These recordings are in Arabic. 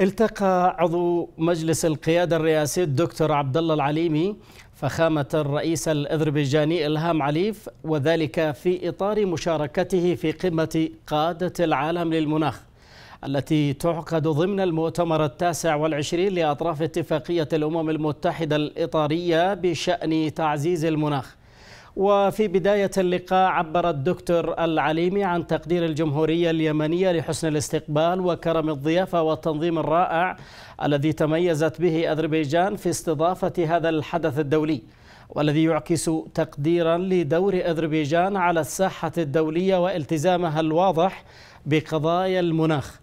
التقى عضو مجلس القيادة الرئاسي الدكتور عبد الله العليمي فخامة الرئيس الأذربيجاني إلهام عليف وذلك في إطار مشاركته في قمة قادة العالم للمناخ التي تعقد ضمن المؤتمر التاسع والعشرين لأطراف اتفاقية الأمم المتحدة الإطارية بشأن تعزيز المناخ وفي بداية اللقاء عبر الدكتور العليمي عن تقدير الجمهورية اليمنية لحسن الاستقبال وكرم الضيافة والتنظيم الرائع الذي تميزت به أذربيجان في استضافة هذا الحدث الدولي والذي يعكس تقديرا لدور أذربيجان على الساحة الدولية والتزامها الواضح بقضايا المناخ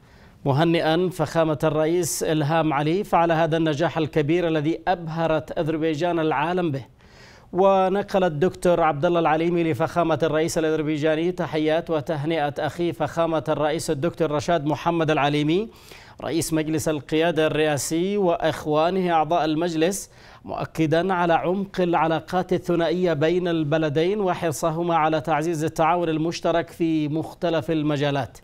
مهنئا فخامة الرئيس إلهام عليف على هذا النجاح الكبير الذي أبهرت أذربيجان العالم به ونقل الدكتور عبد الله العليمي لفخامة الرئيس الأذربيجاني تحيات وتهنئة أخي فخامة الرئيس الدكتور رشاد محمد العليمي رئيس مجلس القيادة الرئاسي وإخوانه أعضاء المجلس مؤكدا على عمق العلاقات الثنائية بين البلدين وحرصهما على تعزيز التعاون المشترك في مختلف المجالات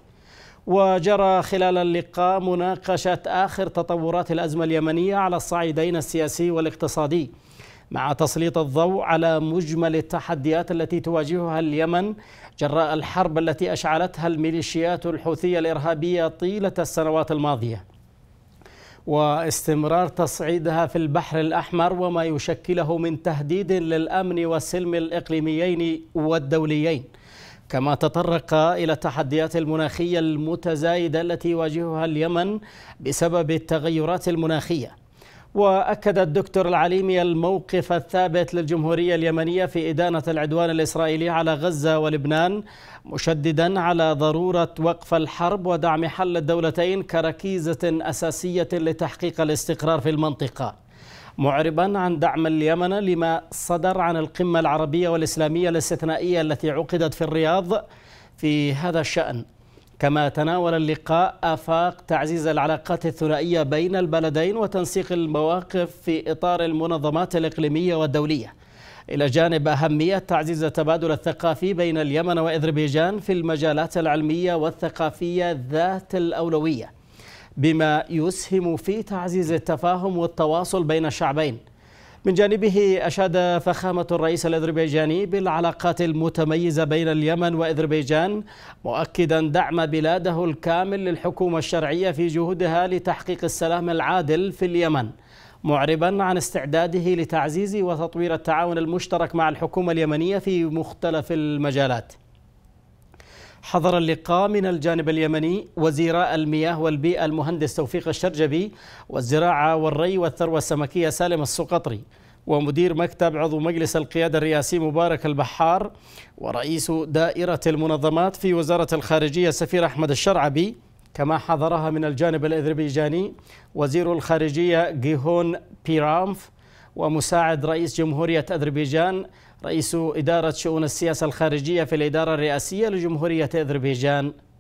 وجرى خلال اللقاء مناقشة آخر تطورات الأزمة اليمنية على الصعيدين السياسي والاقتصادي مع تسليط الضوء على مجمل التحديات التي تواجهها اليمن جراء الحرب التي اشعلتها الميليشيات الحوثيه الارهابيه طيله السنوات الماضيه. واستمرار تصعيدها في البحر الاحمر وما يشكله من تهديد للامن والسلم الاقليميين والدوليين. كما تطرق إلى التحديات المناخية المتزايدة التي يواجهها اليمن بسبب التغيرات المناخية وأكد الدكتور العليمي الموقف الثابت للجمهورية اليمنية في إدانة العدوان الإسرائيلي على غزة ولبنان مشددا على ضرورة وقف الحرب ودعم حل الدولتين كركيزة أساسية لتحقيق الاستقرار في المنطقة معربا عن دعم اليمن لما صدر عن القمة العربية والإسلامية الاستثنائية التي عقدت في الرياض في هذا الشأن كما تناول اللقاء آفاق تعزيز العلاقات الثنائية بين البلدين وتنسيق المواقف في إطار المنظمات الإقليمية والدولية إلى جانب أهمية تعزيز التبادل الثقافي بين اليمن وإذربيجان في المجالات العلمية والثقافية ذات الأولوية بما يسهم في تعزيز التفاهم والتواصل بين الشعبين من جانبه أشاد فخامة الرئيس الأذربيجاني بالعلاقات المتميزة بين اليمن وأذربيجان مؤكدا دعم بلاده الكامل للحكومة الشرعية في جهودها لتحقيق السلام العادل في اليمن معربا عن استعداده لتعزيز وتطوير التعاون المشترك مع الحكومة اليمنية في مختلف المجالات حضر اللقاء من الجانب اليمني وزير المياه والبيئة المهندس توفيق الشرجبي والزراعة والري والثروة السمكية سالم السقطري ومدير مكتب عضو مجلس القيادة الرئاسي مبارك البحار ورئيس دائرة المنظمات في وزارة الخارجية سفير أحمد الشرعبي كما حضرها من الجانب الأذربيجاني وزير الخارجية جيهون بيرامف ومساعد رئيس جمهورية أذربيجان رئيس إدارة شؤون السياسة الخارجية في الإدارة الرئاسية لجمهورية أذربيجان